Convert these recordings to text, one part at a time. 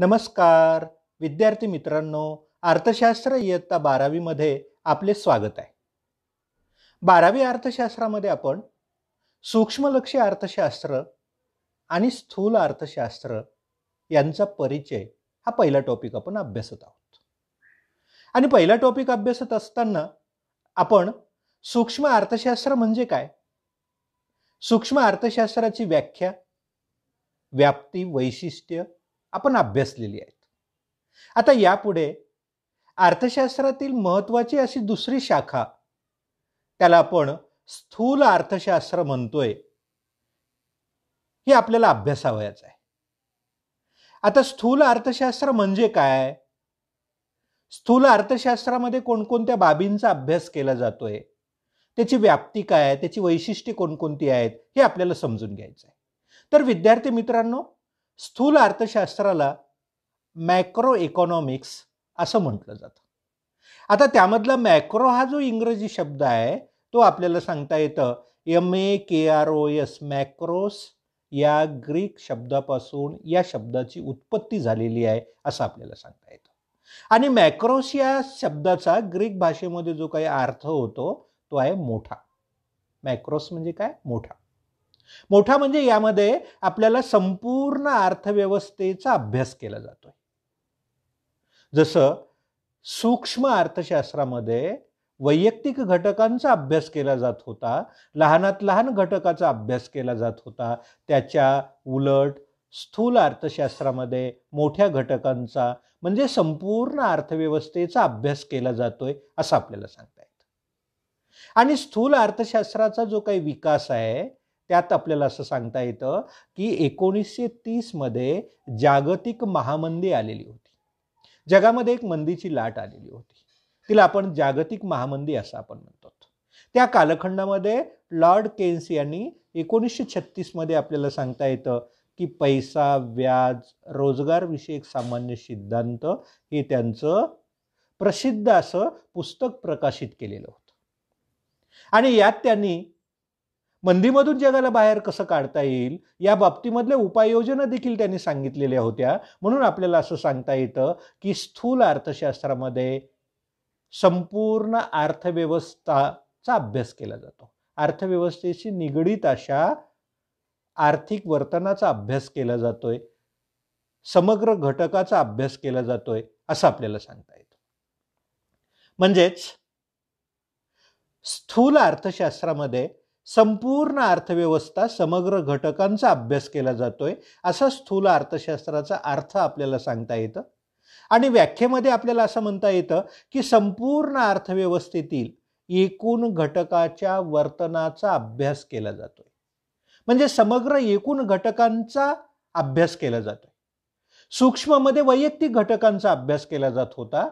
नमस्कार विद्यार्थी मित्रांनो अर्थशास्त्र इयत्ता बारावीमध्ये आपले स्वागत आहे बारावी अर्थशास्त्रामध्ये आपण सूक्ष्मलक्षी अर्थशास्त्र आणि स्थूल अर्थशास्त्र यांचा परिचय हा पहिला टॉपिक आपण अभ्यासत आहोत आणि पहिला टॉपिक अभ्यासत असताना आपण सूक्ष्म अर्थशास्त्र म्हणजे काय सूक्ष्म अर्थशास्त्राची व्याख्या व्याप्ती वैशिष्ट्य आपण अभ्यासलेली आहेत आता यापुढे अर्थशास्त्रातील महत्त्वाची अशी दुसरी शाखा त्याला आपण स्थूल अर्थशास्त्र म्हणतोय हे आपल्याला अभ्यासावयाचं आहे आता स्थूल अर्थशास्त्र म्हणजे काय स्थूल अर्थशास्त्रामध्ये कोणकोणत्या बाबींचा अभ्यास केला जातोय त्याची व्याप्ती काय आहे त्याची वैशिष्ट्ये कोणकोणती आहेत हे आपल्याला समजून घ्यायचं आहे तर विद्यार्थी मित्रांनो स्थूल अर्थशास्त्राला मॅक्रो इकॉनॉमिक्स असं म्हटलं जातं आता त्यामधला मॅक्रो हा जो इंग्रजी शब्द आहे तो आपल्याला सांगता येतं M A K R O S मॅक्रोस या ग्रीक शब्दापासून या शब्दाची उत्पत्ती झालेली आहे असं आपल्याला सांगता येतं आणि मॅक्रोस या शब्दाचा ग्रीक भाषेमध्ये जो काही अर्थ होतो तो आहे मोठा मॅक्रोस म्हणजे काय मोठा मोठा म्हणजे यामध्ये आपल्याला संपूर्ण अर्थव्यवस्थेचा अभ्यास केला जातो जसं सूक्ष्म अर्थशास्त्रामध्ये वैयक्तिक घटकांचा अभ्यास केला जात होता लहानात लहान घटकाचा अभ्यास केला जात होता त्याच्या उलट स्थूल अर्थशास्त्रामध्ये मोठ्या घटकांचा म्हणजे संपूर्ण अर्थव्यवस्थेचा अभ्यास केला जातोय असं आपल्याला सांगता येत आणि स्थूल अर्थशास्त्राचा जो काही विकास आहे त्यात आपल्याला असं सांगता येतं की एकोणीसशे तीसमध्ये जागतिक महामंदी आलेली होती जगामध्ये एक मंदीची लाट आलेली होती तिला आपण जागतिक महामंदी असं आपण म्हणतो त्या कालखंडामध्ये लॉर्ड केन्स यांनी एकोणीसशे छत्तीसमध्ये आपल्याला सांगता येतं की पैसा व्याज विषयक सामान्य सिद्धांत हे त्यांचं प्रसिद्ध असं पुस्तक प्रकाशित केलेलं होतं आणि यात त्यांनी मंदीमधून जगाला बाहेर कसं काढता येईल या बाबतीमधल्या उपाययोजना देखील त्यांनी सांगितलेल्या होत्या म्हणून आपल्याला असं सांगता येतं की स्थूल अर्थशास्त्रामध्ये संपूर्ण अर्थव्यवस्थाचा अभ्यास केला जातो अर्थव्यवस्थेशी निगडीत अशा आर्थिक वर्तनाचा अभ्यास केला जातोय समग्र घटकाचा अभ्यास केला जातोय असं आपल्याला सांगता येतं म्हणजेच स्थूल अर्थशास्त्रामध्ये संपूर्ण अर्थव्यवस्था समग्र घटकांचा अभ्यास केला जातोय असा स्थूल अर्थशास्त्राचा अर्थ आपल्याला सांगता येतं आणि व्याख्येमध्ये आपल्याला असं म्हणता येतं की संपूर्ण अर्थव्यवस्थेतील एकूण घटकाच्या वर्तनाचा अभ्यास केला जातोय म्हणजे समग्र एकूण घटकांचा अभ्यास केला जातोय सूक्ष्ममध्ये वैयक्तिक घटकांचा अभ्यास केला जात होता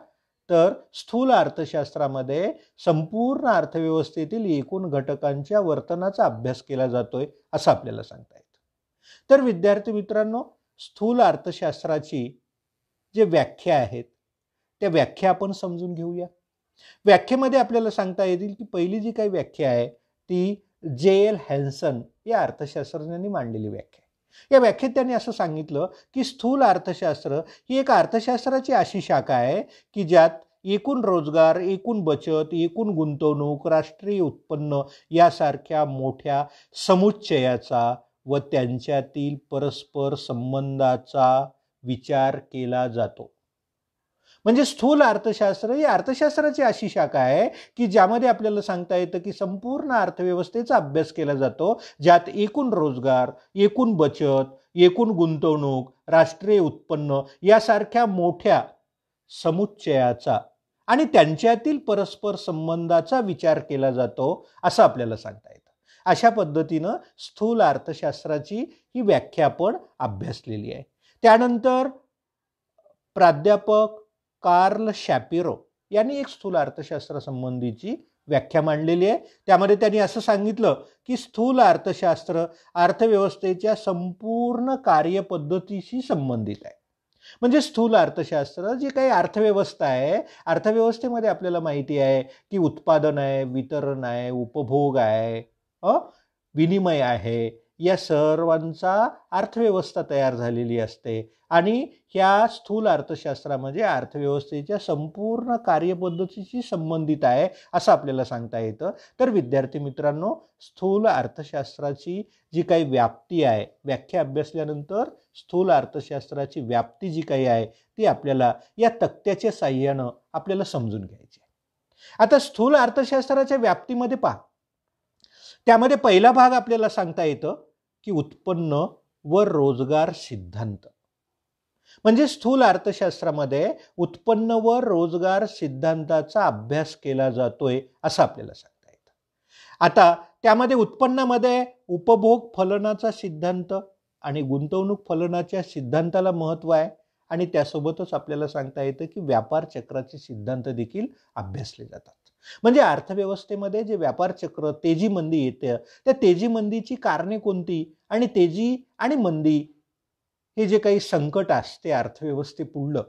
तर स्थूल अर्थशास्त्रामध्ये संपूर्ण अर्थव्यवस्थेतील एकूण घटकांच्या वर्तनाचा अभ्यास केला जातोय असं आपल्याला सांगता येतं तर विद्यार्थी मित्रांनो स्थूल अर्थशास्त्राची जे व्याख्या आहेत त्या व्याख्या आपण समजून घेऊया व्याख्येमध्ये आपल्याला सांगता येतील की पहिली जी काही व्याख्या आहे ती जे एल हॅन्सन या अर्थशास्त्रज्ञांनी मांडलेली व्याख्या या व्याख्येत त्यांनी असं सांगितलं की स्थूल अर्थशास्त्र ही एक अर्थशास्त्राची अशी शाखा आहे की ज्यात एकूण रोजगार एकूण बचत एकूण गुंतवणूक राष्ट्रीय उत्पन्न यासारख्या मोठ्या समुच्चयाचा व त्यांच्यातील परस्पर संबंधाचा विचार केला जातो म्हणजे स्थूल अर्थशास्त्र ही अर्थशास्त्राची अशी शाखा आहे की ज्यामध्ये आपल्याला सांगता येतं की संपूर्ण अर्थव्यवस्थेचा अभ्यास केला जातो ज्यात एकूण रोजगार एकूण बचत एकूण गुंतवणूक राष्ट्रीय उत्पन्न यासारख्या मोठ्या समुच्चयाचा आणि त्यांच्यातील परस्पर संबंधाचा विचार केला जातो असं आपल्याला सांगता येतं अशा पद्धतीनं स्थूल अर्थशास्त्राची ही व्याख्या आपण अभ्यासलेली आहे त्यानंतर प्राध्यापक कार्ल शॅपिरो यांनी एक स्थूल अर्थशास्त्रासंबंधीची व्याख्या मांडलेली आहे त्यामध्ये त्यांनी असं सांगितलं की स्थूल अर्थशास्त्र अर्थव्यवस्थेच्या संपूर्ण कार्यपद्धतीशी संबंधित आहे म्हणजे स्थूल अर्थशास्त्र जे काही अर्थव्यवस्था आहे अर्थव्यवस्थेमध्ये आपल्याला माहिती आहे की उत्पादन आहे वितरण आहे उपभोग आहे विनिमय आहे या सर्वांचा अर्थव्यवस्था तयार झालेली असते आणि ह्या स्थूल अर्थशास्त्रामध्ये अर्थव्यवस्थेच्या संपूर्ण कार्यपद्धतीशी संबंधित आहे असं आपल्याला सांगता येतं तर विद्यार्थी मित्रांनो स्थूल अर्थशास्त्राची जी काही व्याप्ती आहे व्याख्या अभ्यासल्यानंतर स्थूल अर्थशास्त्राची व्याप्ती जी काही आहे ती आपल्याला या तक्त्याच्या साह्यानं आपल्याला समजून घ्यायची आता स्थूल अर्थशास्त्राच्या व्याप्तीमध्ये पहा त्यामध्ये पहिला भाग आपल्याला सांगता येतं की उत्पन्न व रोजगार सिद्धांत म्हणजे स्थूल अर्थशास्त्रामध्ये उत्पन्न व रोजगार सिद्धांताचा अभ्यास केला जातोय असं आपल्याला सांगता येतं आता त्यामध्ये उत्पन्नामध्ये उपभोग फलनाचा सिद्धांत आणि गुंतवणूक फलनाच्या सिद्धांताला महत्त्व आहे आणि त्यासोबतच आपल्याला सांगता येतं की व्यापार चक्राचे सिद्धांत देखील अभ्यासले जातात म्हणजे अर्थव्यवस्थेमध्ये जे व्यापार चक्र तेजी मंदी येते त्या तेजी मंदीची कारणे कोणती आणि तेजी आणि मंदी हे जे काही संकट असते अर्थव्यवस्थे पुढलं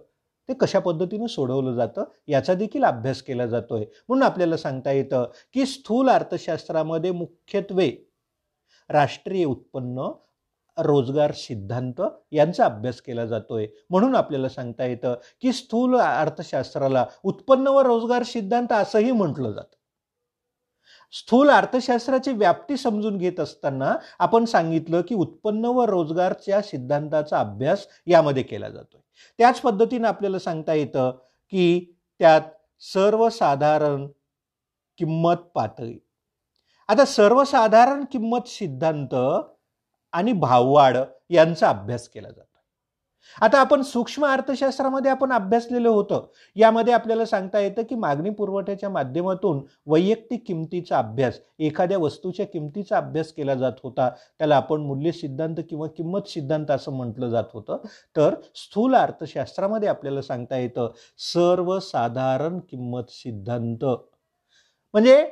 ते कशा पद्धतीनं सोडवलं जातं याचा देखील अभ्यास केला जातोय म्हणून आपल्याला सांगता येतं की स्थूल अर्थशास्त्रामध्ये मुख्यत्वे राष्ट्रीय उत्पन्न रोजगार सिद्धांत यांचा अभ्यास केला जातोय म्हणून आपल्याला सांगता येतं की स्थूल अर्थशास्त्राला उत्पन्न व रोजगार सिद्धांत असंही म्हटलं जातं स्थूल अर्थशास्त्राची व्याप्ती समजून घेत असताना आपण सांगितलं की उत्पन्न व रोजगारच्या सिद्धांताचा अभ्यास यामध्ये केला जातोय त्याच पद्धतीने आपल्याला सांगता येतं की त्यात सर्वसाधारण किंमत पातळी आता सर्वसाधारण किंमत सिद्धांत आणि भाववाढ यांचा अभ्यास केला जातो आता आपण सूक्ष्म अर्थशास्त्रामध्ये आपण अभ्यासलेलं होतं यामध्ये आपल्याला सांगता येतं की मागणी पुरवठ्याच्या माध्यमातून वैयक्तिक किमतीचा अभ्यास एखाद्या वस्तूच्या किमतीचा अभ्यास केला जात होता त्याला आपण मूल्य सिद्धांत किंवा किंमत सिद्धांत असं म्हटलं जात होतं तर स्थूल अर्थशास्त्रामध्ये आपल्याला सांगता येतं सर्वसाधारण किंमत सिद्धांत म्हणजे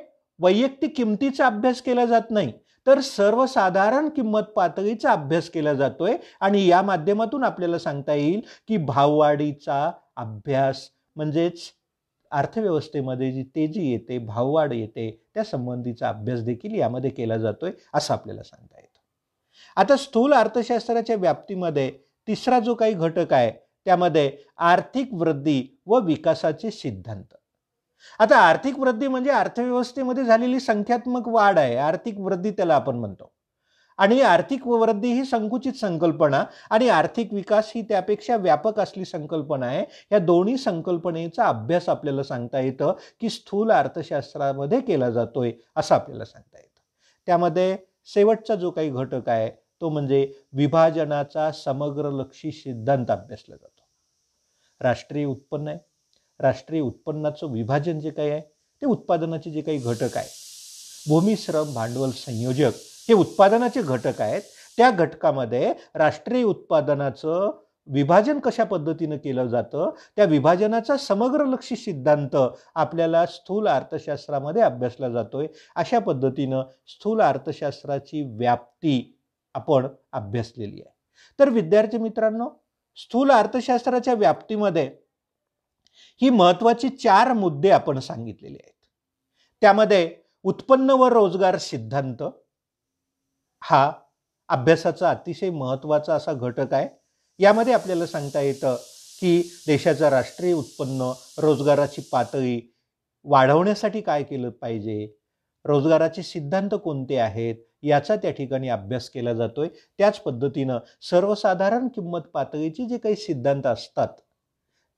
वैयक्तिक किमतीचा अभ्यास केला जात नाही तर सर्वसाधारण किंमत पातळीचा अभ्यास केला जातोय आणि या माध्यमातून आपल्याला सांगता येईल की भाववाढीचा अभ्यास म्हणजेच अर्थव्यवस्थेमध्ये जी तेजी येते भाववाढ येते त्या संबंधीचा अभ्यास देखील यामध्ये केला जातोय असं आपल्याला सांगता येतं आता स्थूल अर्थशास्त्राच्या व्याप्तीमध्ये तिसरा जो काही घटक आहे त्यामध्ये आर्थिक वृद्धी व विकासाचे सिद्धांत आता आर्थिक वृद्धी म्हणजे अर्थव्यवस्थेमध्ये झालेली संख्यात्मक वाढ आहे आर्थिक वृद्धी त्याला आपण म्हणतो आणि आर्थिक वृद्धी ही संकुचित संकल्पना आणि आर्थिक विकास ही त्यापेक्षा व्यापक असली संकल्पना आहे या दोन्ही संकल्पनेचा अभ्यास आपल्याला सांगता येतं की स्थूल अर्थशास्त्रामध्ये केला जातोय असं आपल्याला सांगता येतं त्यामध्ये शेवटचा जो काही घटक आहे तो म्हणजे विभाजनाचा समग्र लक्षी सिद्धांत अभ्यासला जातो राष्ट्रीय उत्पन्न आहे राष्ट्रीय उत्पन्नाचं विभाजन जे काही आहे ते उत्पादनाचे जे काही घटक आहे भूमिश्रम श्रम भांडवल संयोजक हे उत्पादनाचे घटक आहेत त्या घटकामध्ये राष्ट्रीय उत्पादनाचं विभाजन कशा पद्धतीनं केलं जातं त्या विभाजनाचा समग्र लक्षी सिद्धांत आपल्याला स्थूल अर्थशास्त्रामध्ये अभ्यासला जातोय अशा पद्धतीनं स्थूल अर्थशास्त्राची व्याप्ती आपण अभ्यासलेली आहे तर विद्यार्थी मित्रांनो स्थूल अर्थशास्त्राच्या व्याप्तीमध्ये ही महत्वाची चार मुद्दे आपण सांगितलेले आहेत त्यामध्ये उत्पन्न व रोजगार सिद्धांत हा अभ्यासाचा अतिशय महत्त्वाचा असा घटक आहे यामध्ये आपल्याला सांगता येतं की देशाचं राष्ट्रीय उत्पन्न रोजगाराची पातळी वाढवण्यासाठी काय केलं पाहिजे रोजगाराचे सिद्धांत कोणते आहेत याचा त्या ठिकाणी अभ्यास केला जातोय त्याच पद्धतीनं सर्वसाधारण किंमत पातळीची जे काही सिद्धांत असतात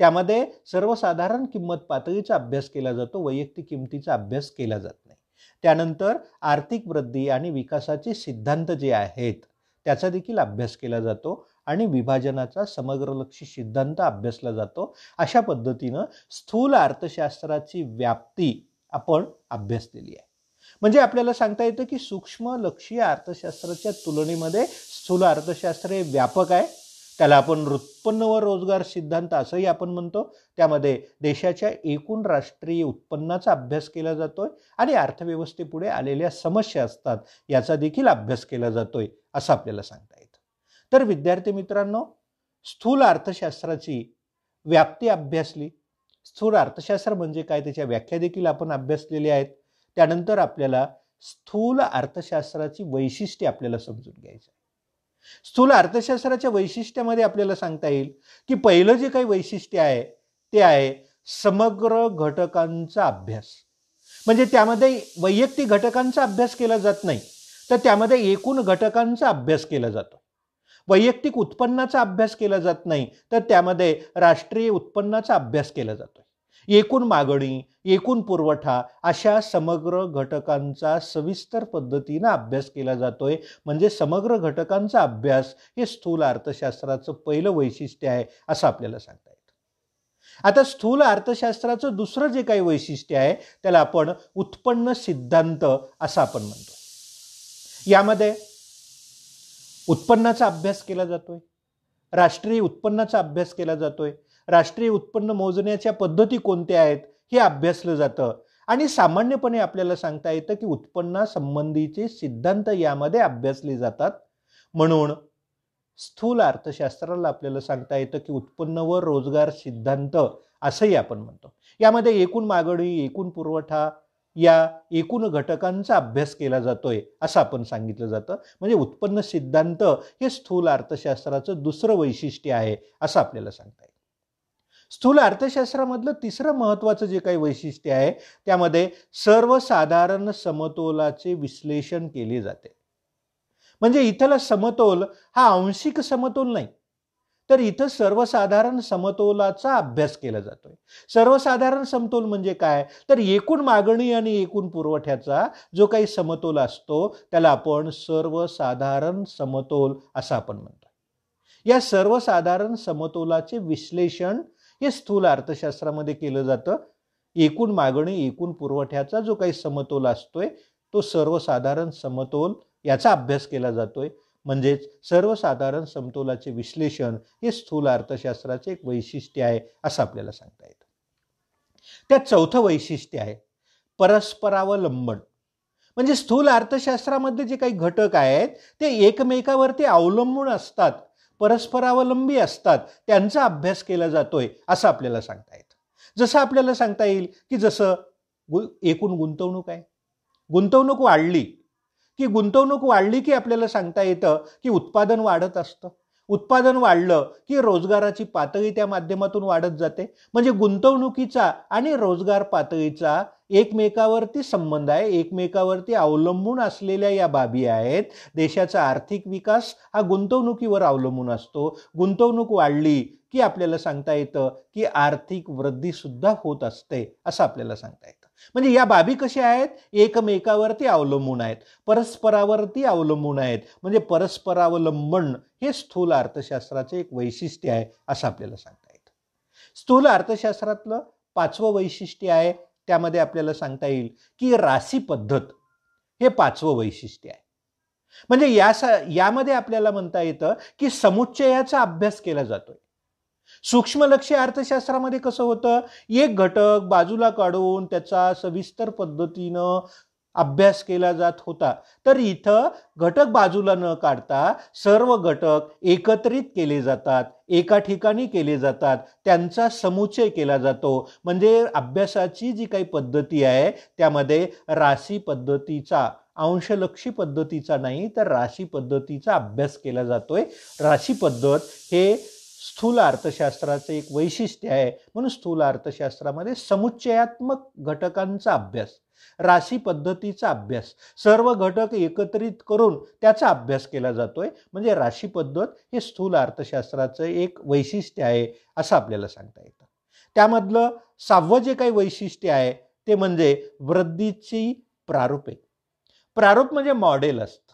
त्यामध्ये सर्वसाधारण किंमत पातळीचा अभ्यास केला जातो वैयक्तिक किमतीचा अभ्यास केला जात नाही त्यानंतर आर्थिक वृद्धी आणि विकासाचे सिद्धांत जे आहेत त्याचा देखील अभ्यास केला जातो आणि विभाजनाचा समग्रलक्षी सिद्धांत अभ्यासला जातो अशा पद्धतीनं स्थूल अर्थशास्त्राची व्याप्ती आपण अभ्यासलेली आहे म्हणजे आपल्याला सांगता येतं की सूक्ष्म लक्षीय अर्थशास्त्राच्या तुलनेमध्ये स्थूल अर्थशास्त्र हे व्यापक आहे त्याला आपण उत्पन्न व रोजगार सिद्धांत असंही आपण म्हणतो त्यामध्ये देशाच्या एकूण राष्ट्रीय उत्पन्नाचा अभ्यास केला आहे आणि अर्थव्यवस्थेपुढे आलेल्या समस्या असतात याचा देखील अभ्यास केला जातोय असं आपल्याला सांगता येतं तर विद्यार्थी मित्रांनो स्थूल अर्थशास्त्राची व्याप्ती अभ्यासली स्थूल अर्थशास्त्र म्हणजे काय त्याच्या व्याख्या देखील आपण अभ्यासलेल्या आहेत त्यानंतर आपल्याला स्थूल अर्थशास्त्राची वैशिष्ट्ये आपल्याला समजून घ्यायची स्थूल अर्थशास्त्राच्या वैशिष्ट्यामध्ये आपल्याला सांगता येईल की पहिलं जे काही वैशिष्ट्य आहे ते आहे समग्र घटकांचा अभ्यास म्हणजे त्यामध्ये वैयक्तिक घटकांचा अभ्यास केला जात नाही तर त्यामध्ये एकूण घटकांचा अभ्यास केला जातो वैयक्तिक उत्पन्नाचा अभ्यास केला जात नाही तर त्यामध्ये राष्ट्रीय उत्पन्नाचा अभ्यास केला जातो एकूण मागणी एकूण पुरवठा अशा समग्र घटकांचा सविस्तर पद्धतीनं अभ्यास केला जातोय म्हणजे समग्र घटकांचा अभ्यास हे स्थूल अर्थशास्त्राचं पहिलं वैशिष्ट्य आहे असं आपल्याला सांगता येतं आता स्थूल अर्थशास्त्राचं दुसरं जे काही वैशिष्ट्य आहे त्याला आपण उत्पन्न सिद्धांत असं आपण म्हणतो यामध्ये उत्पन्नाचा अभ्यास केला जातोय राष्ट्रीय उत्पन्नाचा अभ्यास केला जातोय राष्ट्रीय उत्पन्न मोजण्याच्या पद्धती कोणत्या आहेत हे अभ्यासलं जातं आणि सामान्यपणे आपल्याला सांगता येतं की उत्पन्नासंबंधीचे सिद्धांत यामध्ये अभ्यासले जातात म्हणून स्थूल अर्थशास्त्राला आपल्याला सांगता येतं की उत्पन्न व रोजगार सिद्धांत असंही आपण म्हणतो यामध्ये एकूण मागणी एकूण पुरवठा या एकूण घटकांचा अभ्यास केला जातोय असं आपण सांगितलं जातं म्हणजे उत्पन्न सिद्धांत हे स्थूल अर्थशास्त्राचं दुसरं वैशिष्ट्य आहे असं आपल्याला सांगता येतं स्थूल अर्थशास्त्रामधलं तिसरं महत्त्वाचं जे काही वैशिष्ट्य आहे त्यामध्ये सर्वसाधारण समतोलाचे विश्लेषण केले जाते म्हणजे इथला समतोल हा आंशिक समतोल नाही तर इथं सर्वसाधारण समतोलाचा अभ्यास केला जातोय सर्वसाधारण समतोल म्हणजे काय तर एकूण मागणी आणि एकूण पुरवठ्याचा जो काही समतोल असतो त्याला आपण सर्वसाधारण समतोल असं आपण म्हणतो या सर्वसाधारण समतोलाचे विश्लेषण हे स्थूल अर्थशास्त्रामध्ये केलं जातं एकूण मागणी एकूण पुरवठ्याचा जो काही समतोल असतोय तो सर्वसाधारण समतोल याचा अभ्यास केला जातोय म्हणजेच सर्वसाधारण समतोलाचे विश्लेषण हे स्थूल अर्थशास्त्राचे एक वैशिष्ट्य आहे असं आपल्याला सांगता येतं त्यात चौथं वैशिष्ट्य आहे परस्परावलंबन म्हणजे स्थूल अर्थशास्त्रामध्ये जे काही घटक आहेत ते एकमेकावरती अवलंबून असतात परस्परावलंबी असतात त्यांचा अभ्यास केला जातोय असं आपल्याला सांगता येतं जसं आपल्याला सांगता येईल की जसं गु एकूण गुंतवणूक आहे गुंतवणूक वाढली की गुंतवणूक वाढली की आपल्याला सांगता येतं की उत्पादन वाढत असतं उत्पादन वाढलं की रोजगाराची पातळी त्या माध्यमातून वाढत जाते म्हणजे गुंतवणुकीचा आणि रोजगार पातळीचा एकमेकावरती संबंध आहे एकमेकावरती अवलंबून असलेल्या या बाबी आहेत देशाचा आर्थिक विकास हा गुंतवणुकीवर अवलंबून असतो गुंतवणूक वाढली की आपल्याला सांगता येतं की आर्थिक वृद्धीसुद्धा होत असते असं आपल्याला सांगता येतं म्हणजे या बाबी कशा आहेत एकमेकावरती अवलंबून आहेत परस्परावरती अवलंबून आहेत म्हणजे परस्परावलंबन हे स्थूल अर्थशास्त्राचे एक वैशिष्ट्य आहे असं आपल्याला सांगता येतं स्थूल अर्थशास्त्रातलं पाचवं वैशिष्ट्य आहे त्यामध्ये आपल्याला सांगता येईल की राशी पद्धत हे पाचवं वैशिष्ट्य आहे म्हणजे या यामध्ये आपल्याला म्हणता येतं की समुच्चयाचा अभ्यास केला जातोय सूक्ष्मलक्षी अर्थशास्त्रामध्ये कसं होतं एक घटक बाजूला काढून त्याचा सविस्तर पद्धतीनं अभ्यास केला जात होता तर इथं घटक बाजूला न काढता सर्व घटक एकत्रित केले जातात एका ठिकाणी केले जातात त्यांचा समुचय केला जातो म्हणजे अभ्यासाची जी काही पद्धती आहे त्यामध्ये राशी पद्धतीचा अंशलक्षी पद्धतीचा नाही तर राशी पद्धतीचा अभ्यास केला जातोय राशी पद्धत हे स्थूल अर्थशास्त्राचं एक वैशिष्ट्य आहे म्हणून स्थूल अर्थशास्त्रामध्ये समुच्चयात्मक घटकांचा अभ्यास राशी पद्धतीचा अभ्यास सर्व घटक एकत्रित करून त्याचा अभ्यास केला जातोय म्हणजे राशी पद्धत हे स्थूल अर्थशास्त्राचं एक वैशिष्ट्य आहे असं आपल्याला सांगता येतं त्यामधलं सहावं जे काही वैशिष्ट्य आहे ते म्हणजे वृद्धीची प्रारूपे प्रारूप म्हणजे मॉडेल असतं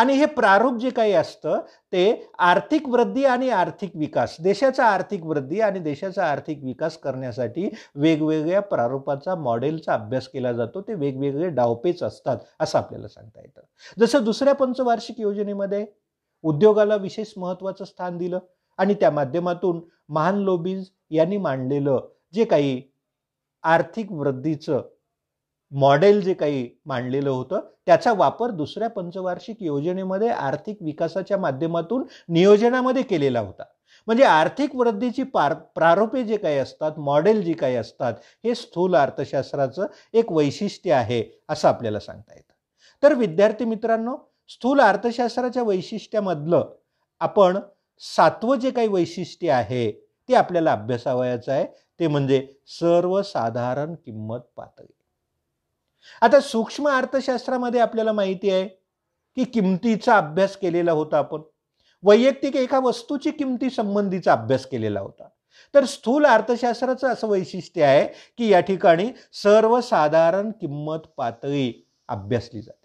आणि हे प्रारूप जे काही असतं ते आर्थिक वृद्धी आणि आर्थिक विकास देशाचा आर्थिक वृद्धी आणि देशाचा आर्थिक विकास करण्यासाठी वेगवेगळ्या प्रारूपाचा मॉडेलचा अभ्यास केला जातो ते वेगवेगळे डावपेच असतात असं आपल्याला सांगता येतं जसं दुसऱ्या पंचवार्षिक योजनेमध्ये उद्योगाला विशेष महत्त्वाचं स्थान दिलं आणि त्या माध्यमातून महान लोबीज यांनी मांडलेलं जे काही आर्थिक वृद्धीचं मॉडेल जे काही मांडलेलं होतं त्याचा वापर दुसऱ्या पंचवार्षिक योजनेमध्ये आर्थिक विकासाच्या माध्यमातून नियोजनामध्ये केलेला होता म्हणजे आर्थिक वृद्धीची पार प्रारूपे जे काही असतात मॉडेल जी काही असतात हे स्थूल अर्थशास्त्राचं एक वैशिष्ट्य आहे असं आपल्याला सांगता येतं तर विद्यार्थी मित्रांनो स्थूल अर्थशास्त्राच्या वैशिष्ट्यामधलं आपण सातवं जे काही वैशिष्ट्य आहे ते आपल्याला अभ्यासावयाचं आहे ते म्हणजे सर्वसाधारण किंमत पातळी आता सूक्ष्म अर्थशास्त्रामध्ये आपल्याला माहिती आहे की किमतीचा अभ्यास केलेला होता आपण वैयक्तिक एका वस्तूची किमती संबंधीचा अभ्यास केलेला होता तर स्थूल अर्थशास्त्राचं असं वैशिष्ट्य आहे की या ठिकाणी सर्वसाधारण किंमत पातळी अभ्यासली जाते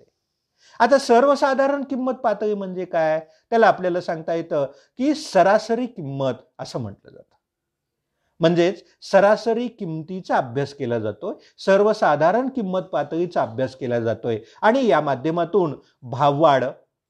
आता सर्वसाधारण किंमत पातळी म्हणजे काय त्याला आपल्याला सांगता येतं की सरासरी किंमत असं म्हटलं जातं म्हणजेच सरासरी किमतीचा अभ्यास केला जातोय सर्वसाधारण किंमत पातळीचा अभ्यास केला जातोय आणि या माध्यमातून भाववाढ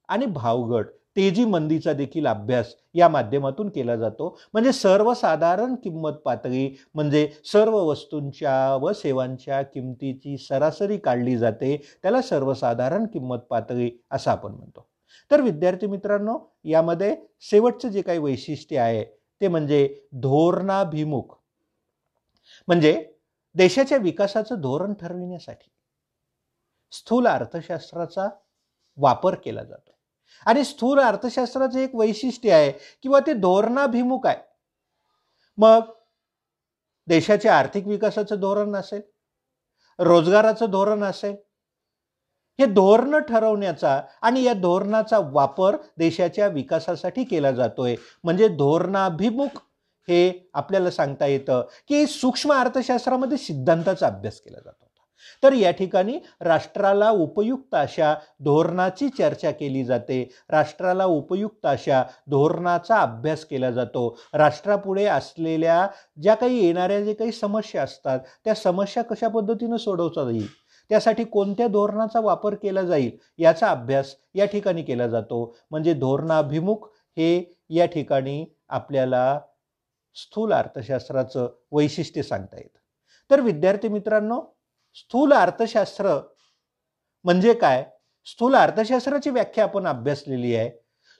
आणि भावघट तेजी मंदीचा देखील अभ्यास या माध्यमातून केला जातो म्हणजे सर्वसाधारण किंमत पातळी म्हणजे सर्व वस्तूंच्या व सेवांच्या किमतीची सरासरी काढली जाते त्याला सर्वसाधारण किंमत पातळी असं आपण म्हणतो तर विद्यार्थी मित्रांनो यामध्ये शेवटचं जे काही वैशिष्ट्य आहे ते म्हणजे धोरणाभिमुख म्हणजे देशाच्या विकासाचं धोरण ठरविण्यासाठी स्थूल अर्थशास्त्राचा वापर केला जातो आणि स्थूल अर्थशास्त्राचं एक वैशिष्ट्य आहे किंवा ते धोरणाभिमुख आहे मग देशाच्या आर्थिक विकासाचं धोरण असेल रोजगाराचं धोरण असेल हे धोरण ठरवण्याचा आणि या धोरणाचा वापर देशाच्या विकासासाठी केला जातोय म्हणजे धोरणाभिमुख हे आपल्याला सांगता येतं की सूक्ष्म अर्थशास्त्रामध्ये सिद्धांताचा अभ्यास केला जातो तर या ठिकाणी राष्ट्राला उपयुक्त अशा धोरणाची चर्चा केली जाते राष्ट्राला उपयुक्त अशा धोरणाचा अभ्यास केला जातो राष्ट्रापुढे असलेल्या ज्या काही येणाऱ्या जे काही समस्या असतात त्या समस्या कशा पद्धतीनं सोडवता येईल त्यासाठी कोणत्या धोरणाचा वापर केला जाईल याचा अभ्यास या ठिकाणी केला जातो म्हणजे धोरणाभिमुख हे या ठिकाणी आपल्याला स्थूल अर्थशास्त्राचं वैशिष्ट्य सांगता येतं तर विद्यार्थी मित्रांनो स्थूल अर्थशास्त्र म्हणजे काय स्थूल अर्थशास्त्राची व्याख्या आपण अभ्यासलेली आहे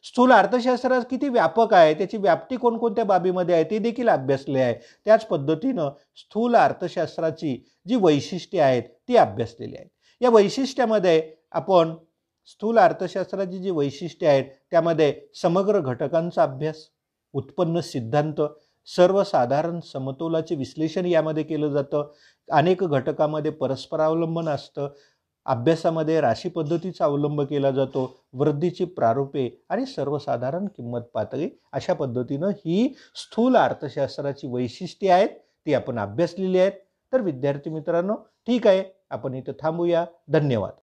स्थूल अर्थशास्त्र किती व्यापक आहे त्याची व्याप्ती कोणकोणत्या बाबीमध्ये आहे ते देखील अभ्यासले आहे त्याच पद्धतीनं स्थूल अर्थशास्त्राची जी वैशिष्ट्ये आहेत ती अभ्यासलेली आहेत या वैशिष्ट्यामध्ये आपण स्थूल अर्थशास्त्राची जी वैशिष्ट्ये आहेत त्यामध्ये समग्र घटकांचा अभ्यास उत्पन्न सिद्धांत सर्वसाधारण समतोलाचे विश्लेषण यामध्ये केलं जातं अनेक घटकामध्ये परस्परावलंबन असतं अभ्यासामध्ये राशी पद्धतीचा अवलंब केला जातो वृद्धीची प्रारूपे आणि सर्वसाधारण किंमत पातळी अशा पद्धतीनं ही स्थूल अर्थशास्त्राची वैशिष्ट्ये आहेत ती आपण अभ्यासलेली आहेत तर विद्यार्थी मित्रांनो ठीक आहे आपण इथं थांबूया धन्यवाद